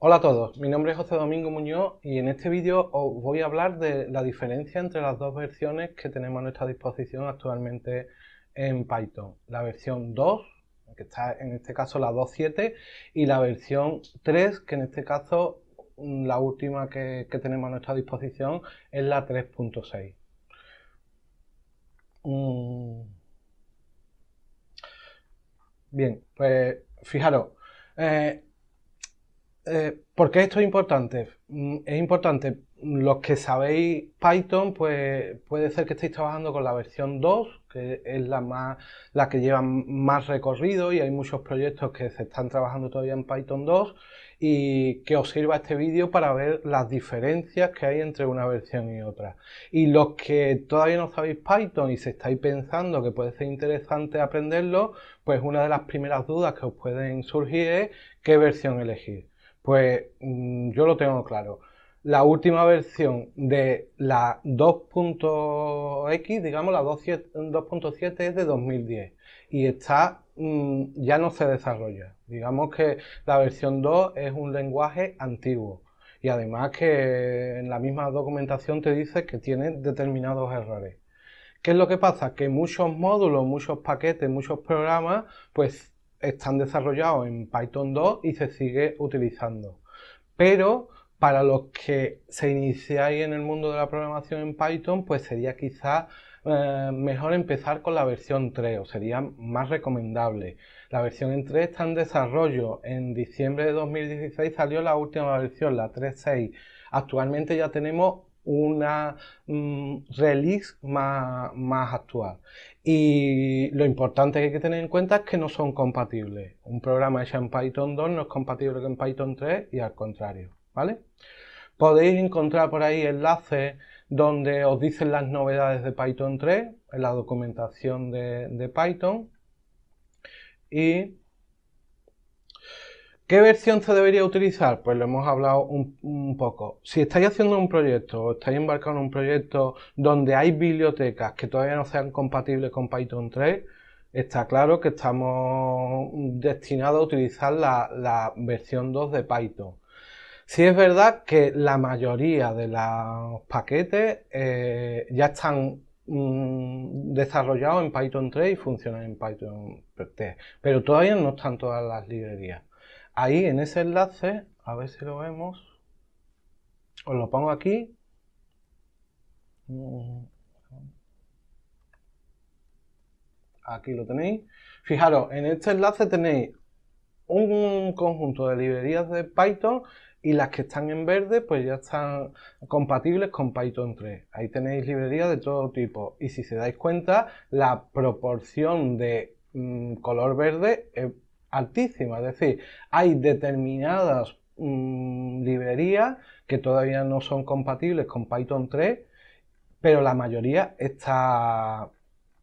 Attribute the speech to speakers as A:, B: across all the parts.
A: Hola a todos, mi nombre es José Domingo Muñoz y en este vídeo os voy a hablar de la diferencia entre las dos versiones que tenemos a nuestra disposición actualmente en Python. La versión 2, que está en este caso la 2.7, y la versión 3, que en este caso mm, la última que, tenemos a nuestra disposición es la 3.6. Mm. Bien, pues fijaros. Eh, eh, ¿Por qué esto es importante? Mm, es importante, los que sabéis Python, pues puede ser que estéis trabajando con la versión 2, que es la, la que lleva más recorrido y hay muchos proyectos que se están trabajando todavía en Python 2 y que os sirva este vídeo para ver las diferencias que hay entre una versión y otra. Y los que todavía no sabéis Python y se estáis pensando que puede ser interesante aprenderlo, pues una de las primeras dudas que os pueden surgir es qué versión elegir. Pues mm, yo lo tengo claro. La última versión de la 2.x, digamos la 2.7 es de 2010 y está mm, ya no se desarrolla. Digamos que la versión 2 es un lenguaje antiguo y además que en la misma documentación te dice que tiene determinados errores. ¿Qué es lo que pasa? Que muchos módulos, muchos paquetes, muchos programas, pues están desarrollados en Python 2 y se sigue utilizando. Pero para los que se iniciáis en el mundo de la programación en Python, pues sería quizás eh, mejor empezar con la versión 3 o sería más recomendable. La versión en 3 está en desarrollo. En diciembre de 2016 salió la última versión, la 3.6. Actualmente ya tenemos una mm, release más, actual. Y lo importante que hay que tener en cuenta es que no son compatibles. Un programa hecho en Python 2 no es compatible con Python 3 y al contrario, ¿vale? Podéis encontrar por ahí enlaces donde os dicen las novedades de Python 3, en la documentación de, de Python. Y ¿Qué versión se debería utilizar? Pues lo hemos hablado un, poco. Si estáis haciendo un proyecto o estáis embarcando en un proyecto donde hay bibliotecas que todavía no sean compatibles con Python 3, está claro que estamos destinados a utilizar la, versión 2 de Python. Si es verdad que la mayoría de los paquetes eh, ya están mm, desarrollados en Python 3 y funcionan en Python 3, pero todavía no están todas las librerías ahí en ese enlace, a ver si lo vemos, os lo pongo aquí. Aquí lo tenéis. Fijaros, en este enlace tenéis un conjunto de librerías de Python y las que están en verde pues ya están compatibles con Python 3. Ahí tenéis librerías de todo tipo y si se dais cuenta la proporción de mm, color verde es altísima. Es decir, hay determinadas mm, librerías que todavía no son compatibles con Python 3, pero la mayoría está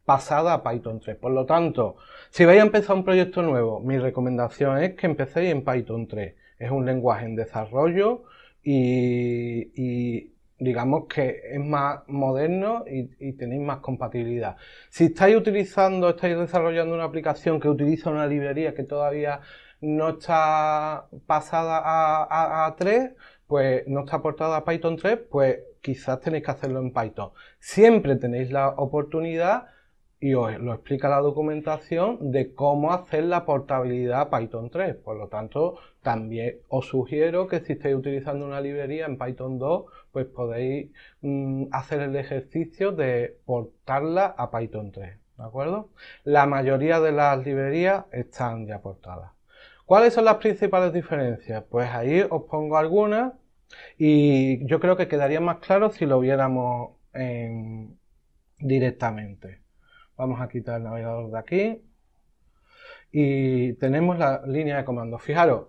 A: pasada a Python 3. Por lo tanto, si vais a empezar un proyecto nuevo, mi recomendación es que empecéis en Python 3. Es un lenguaje en desarrollo y digamos que es más moderno y, tenéis más compatibilidad. Si estáis utilizando, estáis desarrollando una aplicación que utiliza una librería que todavía no está pasada a, a, 3, pues no está aportada a Python 3, pues quizás tenéis que hacerlo en Python. Siempre tenéis la oportunidad y os lo explica la documentación de cómo hacer la portabilidad a Python 3. Por lo tanto, también os sugiero que si estáis utilizando una librería en Python 2, pues podéis mm, hacer el ejercicio de portarla a Python 3. ¿De acuerdo? La mayoría de las librerías están ya portadas. ¿Cuáles son las principales diferencias? Pues ahí os pongo algunas y yo creo que quedaría más claro si lo viéramos directamente. Vamos a quitar el navegador de aquí. Y tenemos la línea de comando. Fijaros,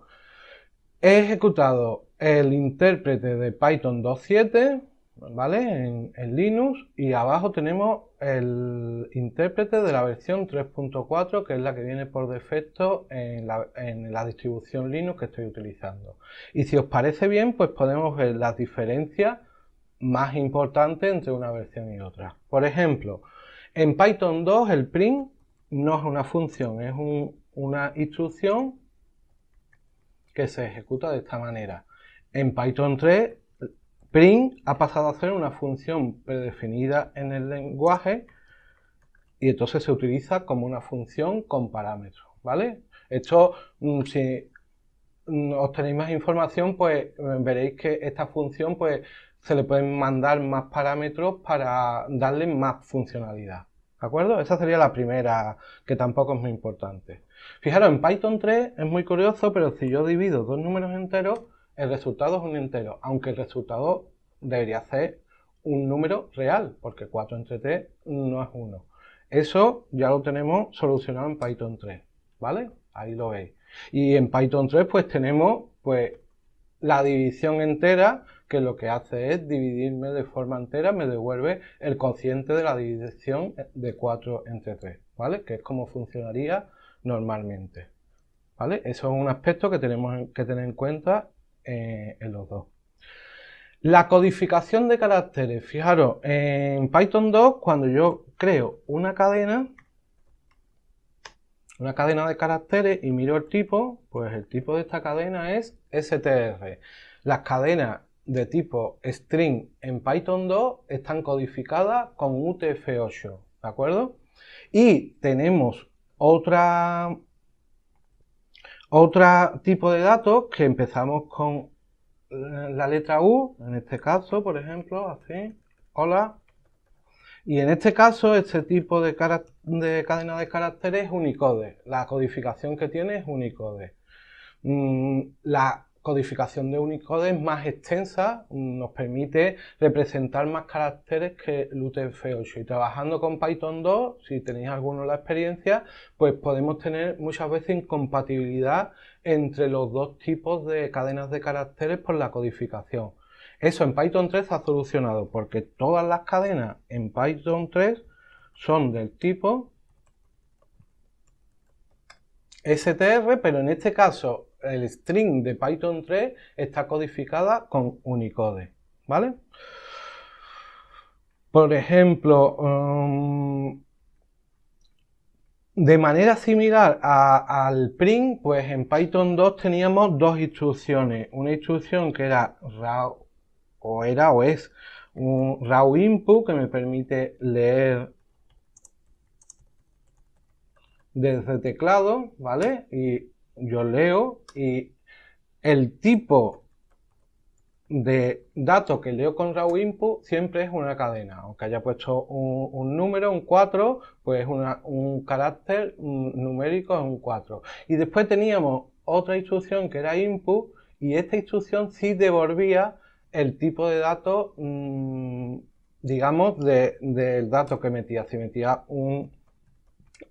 A: he ejecutado el intérprete de Python 2.7, ¿vale? En, Linux. Y abajo tenemos el intérprete de la versión 3.4, que es la que viene por defecto en la, en la distribución Linux que estoy utilizando. Y si os parece bien, pues podemos ver las diferencias más importantes entre una versión y otra. Por ejemplo, en Python 2 el print no es una función, es una instrucción que se ejecuta de esta manera. En Python 3 print ha pasado a ser una función predefinida en el lenguaje y entonces se utiliza como una función con parámetros, ¿vale? Esto, mm, si mm, os tenéis más información, pues mm, veréis que esta función pues se le pueden mandar más parámetros para darle más funcionalidad. ¿De acuerdo? Esa sería la primera, que tampoco es muy importante. Fijaros, en Python 3 es muy curioso, pero si yo divido dos números enteros, el resultado es un entero, aunque el resultado debería ser un número real, porque 4 entre 3 no es 1. Eso ya lo tenemos solucionado en Python 3, ¿vale? Ahí lo veis. Y en Python 3 pues tenemos pues la división entera que lo que hace es dividirme de forma entera, me devuelve el cociente de la división de 4 entre 3, ¿vale? Que es como funcionaría normalmente, ¿vale? Eso es un aspecto que tenemos que tener en cuenta eh, en los dos. La codificación de caracteres, fijaros, en Python 2 cuando yo creo una cadena, una cadena de caracteres y miro el tipo, pues el tipo de esta cadena es str. Las cadenas de tipo string en Python 2 están codificadas con UTF-8, ¿de acuerdo? Y tenemos otra, otro tipo de datos que empezamos con eh, la letra U, en este caso, por ejemplo, así, hola. Y en este caso, este tipo de, cadena de caracteres es Unicode. La codificación que tiene es Unicode. Mm, la codificación de Unicode es más extensa, nos permite representar más caracteres que el UTF-8 y trabajando con Python 2, si tenéis alguno la experiencia, pues podemos tener muchas veces incompatibilidad entre los dos tipos de cadenas de caracteres por la codificación. Eso en Python 3 ha solucionado porque todas las cadenas en Python 3 son del tipo STR, pero en este caso el string de Python 3 está codificada con Unicode, ¿vale? Por ejemplo, um, de manera similar al print, pues en Python 2 teníamos dos instrucciones. Una instrucción que era raw, o era o es un raw input que me permite leer desde teclado, ¿vale? Y yo leo y el tipo de datos que leo con raw input siempre es una cadena. Aunque haya puesto un, número, un 4, pues un carácter numérico es un 4. Y después teníamos otra instrucción que era input y esta instrucción sí devolvía el tipo de datos, mm, digamos, del dato que metía. Si metía un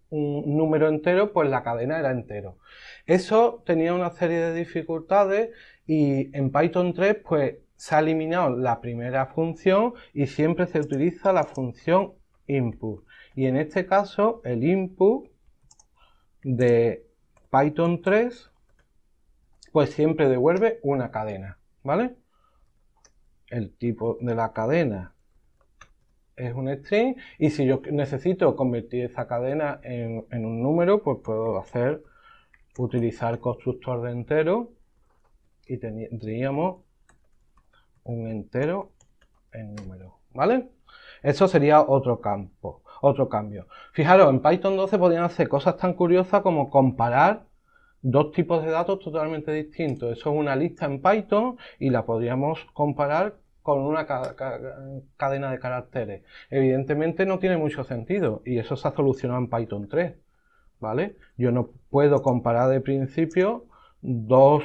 A: un número entero, pues la cadena era entero. Eso tenía una serie de dificultades y en Python 3 pues se ha eliminado la primera función y siempre se utiliza la función input. Y en este caso el input de Python 3 pues siempre devuelve una cadena, ¿vale? El tipo de la cadena es un string y si yo necesito convertir esa cadena en, un número, pues puedo hacer, utilizar constructor de entero y tendríamos un entero en número, ¿vale? Eso sería otro campo, otro cambio. Fijaros, en Python 12 podían hacer cosas tan curiosas como comparar dos tipos de datos totalmente distintos. Eso es una lista en Python y la podríamos comparar con una cadena de caracteres. Evidentemente no tiene mucho sentido y eso se ha solucionado en Python 3. ¿Vale? Yo no puedo comparar de principio dos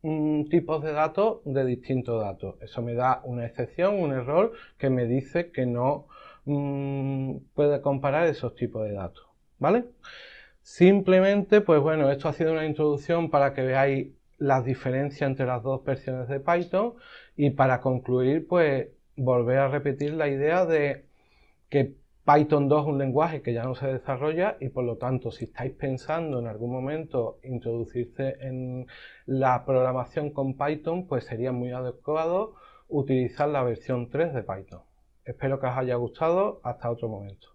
A: mm, tipos de datos de distintos datos. Eso me da una excepción, un error que me dice que no mm, puede comparar esos tipos de datos. ¿Vale? Simplemente, pues bueno, esto ha sido una introducción para que veáis las diferencias entre las dos versiones de Python y para concluir, pues volver a repetir la idea de que Python 2 es un lenguaje que ya no se desarrolla y por lo tanto si estáis pensando en algún momento introducirse en la programación con Python, pues sería muy adecuado utilizar la versión 3 de Python. Espero que os haya gustado. Hasta otro momento.